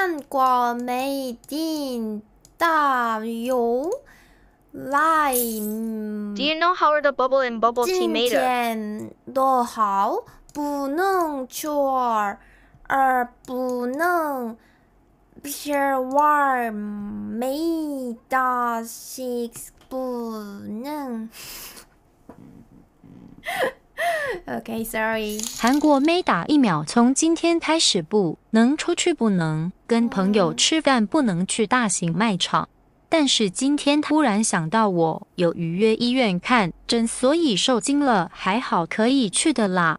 Do you know how the bubble and bubble tea made? 见多好，不能错，而不能撇弯，没大 six 不。OK，sorry。韩国没打疫苗，从今天开始不能出去，不能跟朋友吃饭，不能去大型卖场。但是今天突然想到我有预约医院看诊，所以受惊了，还好可以去的啦。